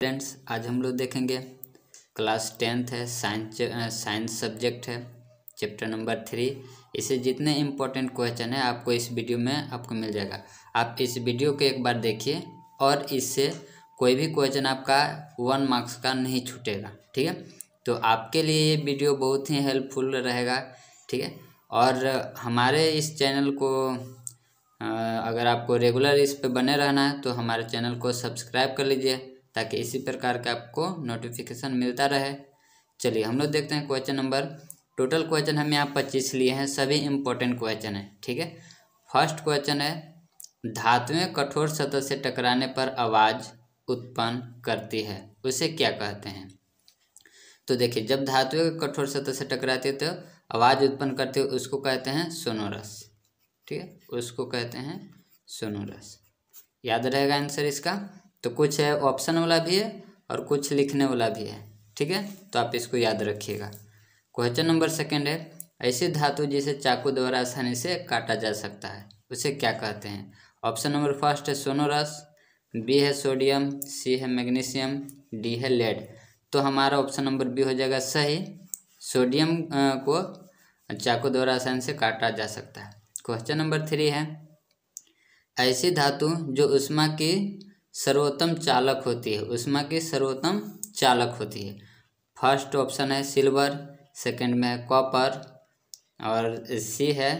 friends आज हम लोग देखेंगे क्लास टेंथ है साइंस साइंस सब्जेक्ट है चैप्टर नंबर थ्री इसे जितने इम्पोर्टेंट क्वेश्चन है आपको इस वीडियो में आपको मिल जाएगा आप इस वीडियो को एक बार देखिए और इससे कोई भी क्वेश्चन आपका वन मार्क्स का नहीं छूटेगा ठीक है तो आपके लिए ये वीडियो बहुत ही हेल्पफुल रहेगा ठीक है और हमारे इस चैनल को अगर आपको रेगुलर इस पर बने रहना है तो हमारे चैनल को सब्सक्राइब कर लीजिए ताकि इसी प्रकार का आपको नोटिफिकेशन मिलता रहे चलिए हम लोग देखते हैं क्वेश्चन नंबर टोटल क्वेश्चन हम यहाँ पच्चीस लिए हैं सभी इम्पोर्टेंट क्वेश्चन है ठीक है फर्स्ट क्वेश्चन है धातुएं कठोर सतह से टकराने पर आवाज़ उत्पन्न करती है उसे क्या कहते हैं तो देखिए जब धातुएं कठोर सतह से टकराती है तो आवाज़ उत्पन्न करती है उसको कहते हैं सोनोरस ठीक है उसको कहते हैं सोनोरस याद रहेगा आंसर इसका तो कुछ है ऑप्शन वाला भी है और कुछ लिखने वाला भी है ठीक है तो आप इसको याद रखिएगा क्वेश्चन नंबर सेकेंड है ऐसी धातु जिसे चाकू द्वारा आसानी से काटा जा सकता है उसे क्या कहते हैं ऑप्शन नंबर फर्स्ट है सोनोरस बी है सोडियम सी है मैग्नीशियम डी है लेड तो हमारा ऑप्शन नंबर बी हो जाएगा सही सोडियम को चाकू द्वारा आसानी से काटा जा सकता है क्वेश्चन नंबर थ्री है ऐसी धातु जो उष्मा की सर्वोत्तम चालक होती है उष्मा की सर्वोत्तम चालक होती है फर्स्ट ऑप्शन है सिल्वर सेकंड में है कॉपर और सी है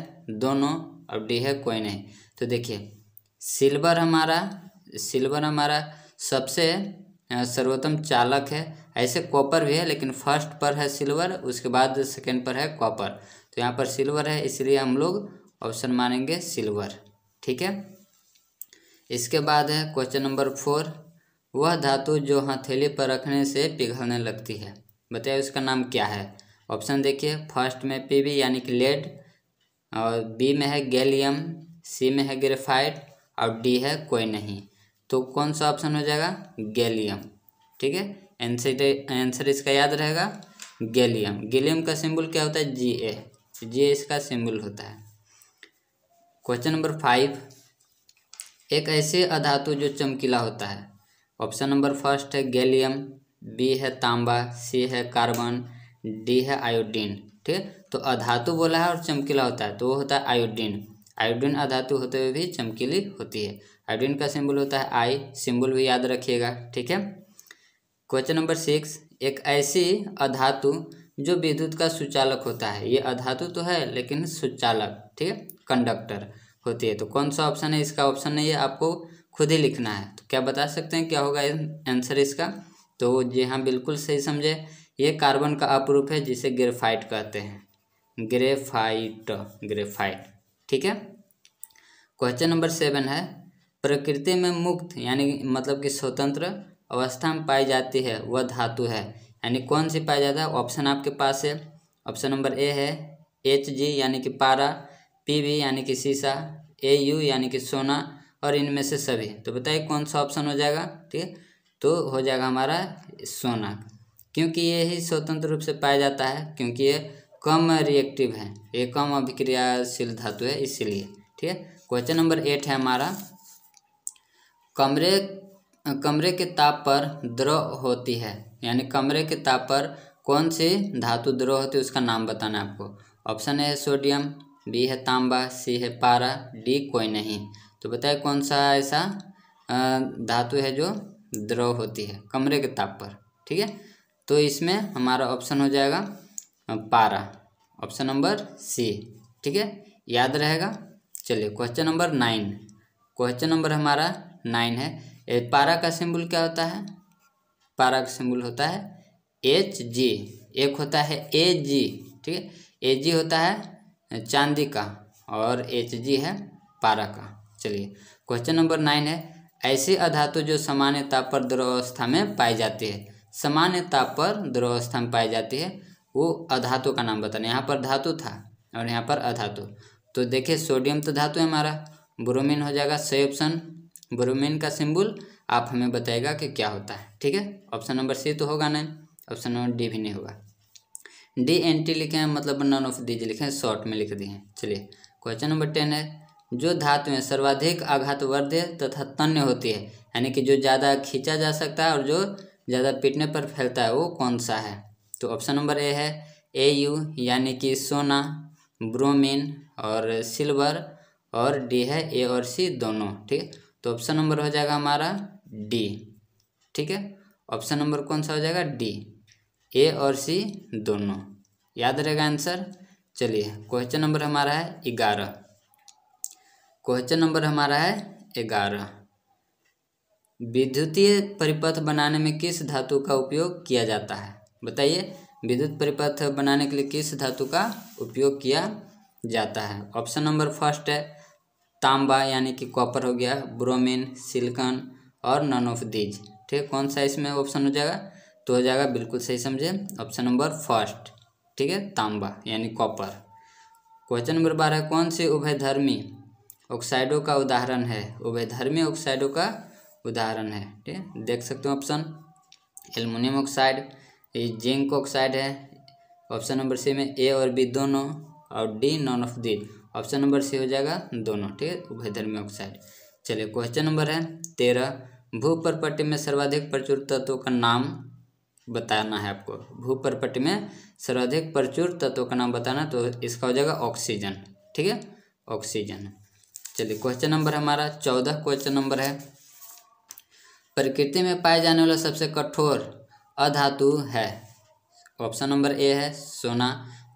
दोनों और डी है कोई नहीं तो देखिए सिल्वर हमारा सिल्वर हमारा सबसे सर्वोत्तम चालक है ऐसे कॉपर भी है लेकिन फर्स्ट पर है सिल्वर उसके बाद सेकंड पर है कॉपर तो यहाँ पर सिल्वर है इसलिए हम लोग ऑप्शन मानेंगे सिल्वर ठीक है इसके बाद है क्वेश्चन नंबर फोर वह धातु जो हथेली पर रखने से पिघलने लगती है बताइए उसका नाम क्या है ऑप्शन देखिए फर्स्ट में पी बी यानी कि लेड और बी में है गैलियम सी में है ग्रेफाइट और डी है कोई नहीं तो कौन सा ऑप्शन हो जाएगा गैलियम ठीक है आंसर आंसर इसका याद रहेगा गैलियम गैलियम का सिंबल क्या होता है जी ए जी ए इसका सिंबल होता है क्वेश्चन नंबर फाइव एक ऐसे अधातु जो चमकीला होता है ऑप्शन नंबर फर्स्ट है गैलियम बी है तांबा सी है कार्बन डी है आयोडीन ठीक तो अधातु बोला है और चमकीला होता है तो वो होता है आयोडीन आयोडीन अधातु होते हुए भी चमकीली होती है आयोडीन का सिंबल होता है आई सिंबल भी याद रखिएगा ठीक है क्वेश्चन नंबर सिक्स एक ऐसी अधातु जो विद्युत का सुचालक होता है ये अधातु तो है लेकिन सुचालक ठीक है कंडक्टर होती है तो कौन सा ऑप्शन है इसका ऑप्शन नहीं है आपको खुद ही लिखना है तो क्या बता सकते हैं क्या होगा आंसर इसका तो जी हाँ बिल्कुल सही समझे ये कार्बन का अपरूप है जिसे ग्रेफाइट कहते हैं ग्रेफाइट ग्रेफाइट ठीक है क्वेश्चन नंबर सेवन है प्रकृति में मुक्त यानी मतलब कि स्वतंत्र अवस्था में पाई जाती है वह धातु है यानी कौन सी पाया जाता है ऑप्शन आपके पास है ऑप्शन नंबर ए है एच जी यानी कि पारा पी वी यानी कि शीशा ए यू यानी कि सोना और इनमें से सभी तो बताइए कौन सा ऑप्शन हो जाएगा ठीक है तो हो जाएगा हमारा सोना क्योंकि ये ही स्वतंत्र रूप से पाया जाता है क्योंकि ये कम रिएक्टिव है ये कम अभिक्रियाशील धातु है इसीलिए ठीक है क्वेश्चन नंबर एट है हमारा कमरे कमरे के ताप पर द्रव होती है यानी कमरे के ताप पर कौन सी धातु द्रव होती है उसका नाम बताना है आपको ऑप्शन है सोडियम बी है तांबा सी है पारा डी कोई नहीं तो बताए कौन सा ऐसा धातु है जो द्रव होती है कमरे के ताप पर ठीक है तो इसमें हमारा ऑप्शन हो जाएगा पारा ऑप्शन नंबर सी ठीक है याद रहेगा चलिए question number nine question number हमारा नाइन है ए, पारा का सिंबल क्या होता है पारा का सिंबल होता है एच जी एक होता है ए जी ठीक है ए जी होता है चांदी का और एच जी है पारा का चलिए क्वेश्चन नंबर नाइन है ऐसी अधातु जो सामान्य ताप पर द्रवावस्था में पाई जाती है सामान्य ताप पर द्रवावस्था में पाई जाती है वो अधातु का नाम बताना यहाँ पर धातु था और यहाँ पर अधातु तो देखिए सोडियम तो धातु है हमारा ब्रोमीन हो जाएगा सही ऑप्शन ब्रोमीन का सिंबल आप हमें बताएगा कि क्या होता है ठीक है ऑप्शन नंबर सी तो होगा नहीं ऑप्शन नंबर डी भी नहीं होगा डी एन टी लिखे हैं मतलब नन ऑफ दीज लिखे हैं शॉर्ट में लिख दिए हैं चलिए क्वेश्चन नंबर टेन है जो धातु में सर्वाधिक आघात वर्ध्य तथा तन्य होती है यानी कि जो ज़्यादा खींचा जा सकता है और जो ज़्यादा पीटने पर फैलता है वो कौन सा है तो ऑप्शन नंबर ए है ए यू यानी कि सोना ब्रोमीन और सिल्वर और डी है ए और सी दोनों ठीक तो ऑप्शन नंबर हो जाएगा हमारा डी ठीक है ऑप्शन नंबर कौन सा हो जाएगा डी ए और सी दोनों याद रहेगा आंसर चलिए क्वेश्चन नंबर हमारा है ग्यारह क्वेश्चन नंबर हमारा है ग्यारह विद्युतीय परिपथ बनाने में किस धातु का उपयोग किया जाता है बताइए विद्युत परिपथ बनाने के लिए किस धातु का उपयोग किया जाता है ऑप्शन नंबर फर्स्ट है तांबा यानी कि कॉपर हो गया ब्रोमीन सिलिकॉन और नन ऑफ दीज ठीक कौन सा इसमें ऑप्शन हो जाएगा तो हो जाएगा बिल्कुल सही समझे ऑप्शन नंबर फर्स्ट ठीक है तांबा यानी कॉपर क्वेश्चन नंबर बारह कौन से उभयधर्मी ऑक्साइडों का उदाहरण है उभयधर्मी ऑक्साइडों का उदाहरण है ठीक है देख सकते हो ऑप्शन एल्युमिनियम ऑक्साइड ये जिंक ऑक्साइड है ऑप्शन नंबर सी में ए और बी दोनों और D none of the option number C हो जाएगा दोनों ठीक है उभयधर्मी ऑक्साइड चलिए क्वेश्चन नंबर है तेरह भूपर्पट्य में सर्वाधिक प्रचुर तत्वों का नाम बताना है आपको भूपर्पट में सर्वाधिक प्रचुर तत्व का नाम बताना तो इसका हो जाएगा ऑक्सीजन ठीक है ऑक्सीजन चलिए क्वेश्चन नंबर हमारा चौदह क्वेश्चन नंबर है प्रकृति में पाए जाने वाला सबसे कठोर अधातु है ऑप्शन नंबर ए है सोना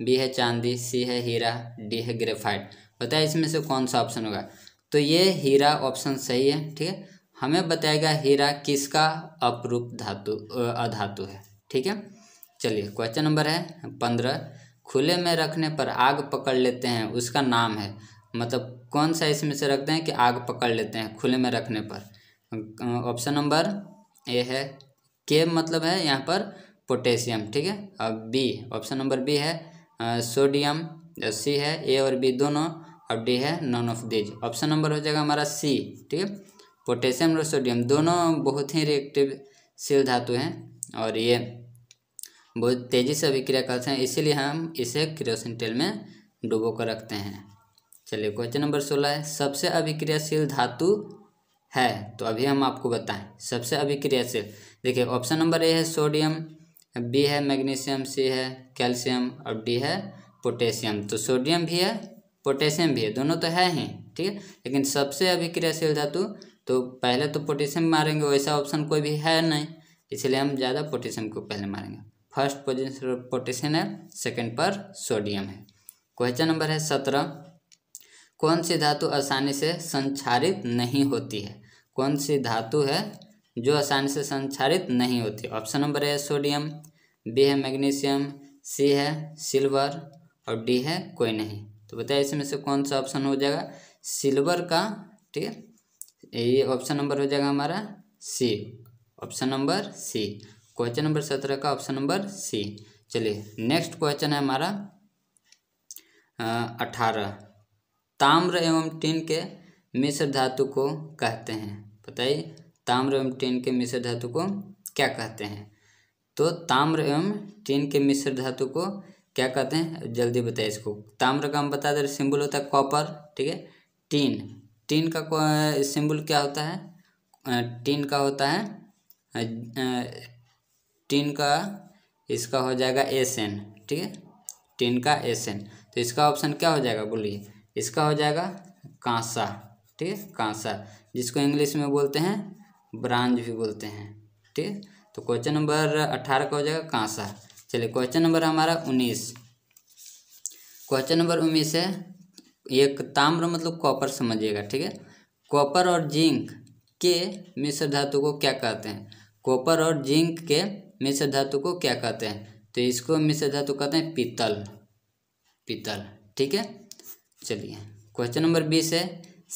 बी है चांदी सी है हीरा डी है ग्रेफाइट बताए इसमें से कौन सा ऑप्शन होगा तो ये हीरा ऑप्शन सही है ठीक है हमें बताएगा हीरा किसका अपरूप धातु अधातु है ठीक है चलिए क्वेश्चन नंबर है पंद्रह खुले में रखने पर आग पकड़ लेते हैं उसका नाम है मतलब कौन सा इसमें से रखते हैं कि आग पकड़ लेते हैं खुले में रखने पर ऑप्शन नंबर ए है के मतलब है यहाँ पर पोटेशियम ठीक है और बी ऑप्शन नंबर बी है सोडियम सी है ए और बी दोनों और डी है none of these option number हो जाएगा हमारा सी ठीक है पोटेशियम और सोडियम दोनों बहुत ही रिएक्टिव शिव धातु हैं और ये बहुत तेज़ी से अभिक्रिया करते हैं इसीलिए हम इसे क्रियोसिन तेल में डुबो कर रखते हैं चलिए क्वेश्चन नंबर सोलह है सबसे अभिक्रियाशील धातु है तो अभी हम आपको बताएं सबसे अभिक्रियाशील देखिए ऑप्शन नंबर ए है सोडियम बी है मैग्नीशियम सी है कैल्शियम और डी है पोटेशियम तो सोडियम भी है पोटेशियम भी है दोनों तो है ही ठीक है लेकिन सबसे अभिक्रियाशील धातु तो पहले तो पोटेशियम मारेंगे वैसा ऑप्शन कोई भी है नहीं इसलिए हम ज़्यादा पोटेशियम को पहले मारेंगे फर्स्ट पोजिशन पोटेशियम है सेकेंड पर सोडियम है क्वेश्चन नंबर है सत्रह कौन सी धातु आसानी से संचारित नहीं होती है कौन सी धातु है जो आसानी से संचारित नहीं होती ऑप्शन नंबर है सोडियम बी है मैग्नीशियम सी है सिल्वर और डी है कोई नहीं तो बताइए इसमें से कौन सा ऑप्शन हो जाएगा सिल्वर का ठीक है ये ऑप्शन नंबर हो जाएगा हमारा C option number C question number सत्रह का ऑप्शन नंबर सी चलिए नेक्स्ट क्वेश्चन है हमारा अठारह ताम्र एवं टीन के मिश्र धातु को कहते हैं बताइए ताम्र एवं टीन के मिश्र धातु को क्या कहते हैं तो ताम्र एवं टीन के मिश्र धातु को क्या कहते हैं जल्दी बताइए इसको ताम्र का हम बता दे रहे सिंबल होता है कॉपर ठीक है टीन टीन का सिंबल क्या होता है टीन का होता है टीन का इसका हो जाएगा एस एन ठीक है टीन का एस एन तो इसका ऑप्शन क्या हो जाएगा बोलिए इसका हो जाएगा कांसा ठीक है कांसा जिसको इंग्लिश में बोलते हैं ब्रांच भी बोलते हैं ठीक है तो क्वेश्चन नंबर अट्ठारह का हो जाएगा कांसा चलिए क्वेश्चन नंबर हमारा उन्नीस क्वेश्चन नंबर उन्नीस है ये ताम्र मतलब कॉपर समझिएगा ठीक है कॉपर और जिंक के मिश्र धातु को क्या कहते हैं कॉपर और जिंक के मिश्र धातु को क्या कहते हैं तो इसको मिश्र धातु कहते हैं पीतल पीतल ठीक है चलिए क्वेश्चन नंबर बीस है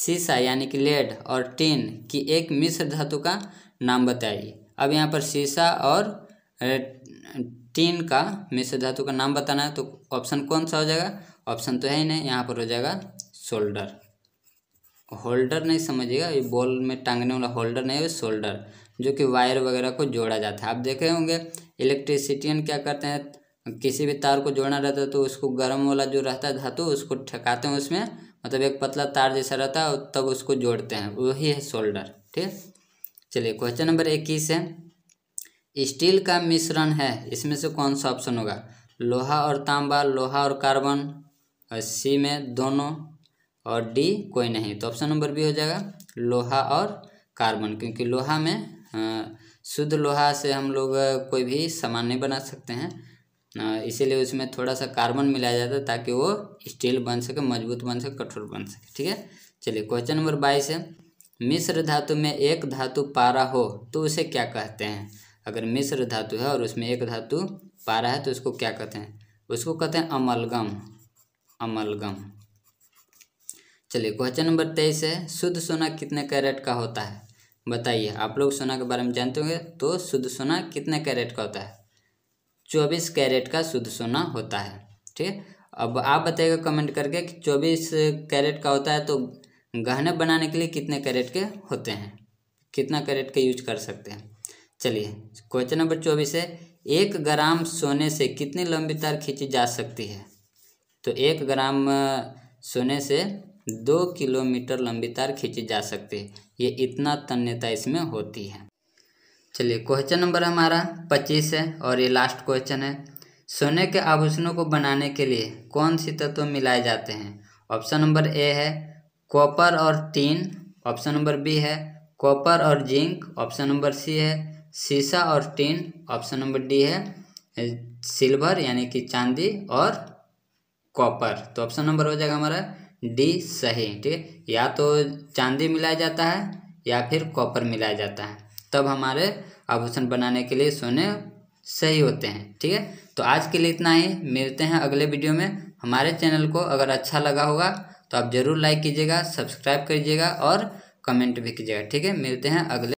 सीसा यानी कि लेड और टिन की एक मिश्र धातु का नाम बताइए अब यहाँ पर सीसा और टिन का मिश्र धातु का नाम बताना है तो ऑप्शन कौन सा हो जाएगा ऑप्शन तो है ही नहीं यहाँ पर हो जाएगा शोल्डर होल्डर नहीं समझिएगा ये बॉल में टांगने वाला होल्डर नहीं है शोल्डर जो कि वायर वगैरह को जोड़ा जाता है आप देखे होंगे इलेक्ट्रिसिटियन क्या करते हैं किसी भी तार को जोड़ना रहता है तो उसको गर्म वाला जो रहता है धातु उसको ठकाते हैं उसमें मतलब एक पतला तार जैसा रहता है तब उसको जोड़ते हैं वही है शोल्डर ठीक चलिए क्वेश्चन नंबर इक्कीस है स्टील का मिश्रण है इसमें से कौन सा ऑप्शन होगा लोहा और तांबा लोहा और कार्बन और सी में दोनों और डी कोई नहीं तो ऑप्शन नंबर बी हो जाएगा लोहा और कार्बन क्योंकि लोहा में शुद्ध लोहा से हम लोग कोई भी सामान नहीं बना सकते हैं इसीलिए उसमें थोड़ा सा कार्बन मिलाया जाता है ताकि वो स्टील बन सके मजबूत बन सके कठोर बन सके ठीक है चलिए क्वेश्चन नंबर बाईस है मिश्र धातु में एक धातु पारा हो तो उसे क्या कहते हैं अगर मिश्र धातु है और उसमें एक धातु पारा है तो उसको क्या कहते हैं उसको कहते हैं अमलगम अमलगम चलिए क्वेश्चन नंबर तेईस है शुद्ध सोना कितने कैरेट का होता है बताइए आप लोग सोना के बारे में जानते होंगे तो शुद्ध सोना कितने कैरेट का होता है चौबीस कैरेट का शुद्ध सोना होता है ठीक है अब आप बताइएगा कमेंट करके कि चौबीस कैरेट का होता है तो गहने बनाने के लिए कितने कैरेट के होते हैं कितना कैरेट का यूज कर सकते हैं चलिए क्वेश्चन नंबर चौबीस है एक ग्राम सोने से कितनी लंबी तार खींची जा सकती है तो एक ग्राम सोने से दो किलोमीटर लंबी तार खींची जा सकती है ये इतना तन्यता इसमें होती है चलिए क्वेश्चन नंबर हमारा पच्चीस है और ये लास्ट क्वेश्चन है सोने के आभूषणों को बनाने के लिए कौन सी तत्व तो मिलाए जाते हैं ऑप्शन नंबर ए है कॉपर और टीन ऑप्शन नंबर बी है कॉपर और जिंक ऑप्शन नंबर सी है शीशा और टीन ऑप्शन नंबर डी है सिल्वर यानी कि चांदी और कॉपर तो ऑप्शन नंबर हो जाएगा हमारा डी सही ठीक है या तो चांदी मिलाया जाता है या फिर कॉपर मिलाया जाता है तब हमारे आभूषण बनाने के लिए सोने सही होते हैं ठीक है तो आज के लिए इतना ही मिलते हैं अगले वीडियो में हमारे चैनल को अगर अच्छा लगा होगा तो आप ज़रूर लाइक कीजिएगा सब्सक्राइब कीजिएगा और कमेंट भी कीजिएगा ठीक है मिलते हैं अगले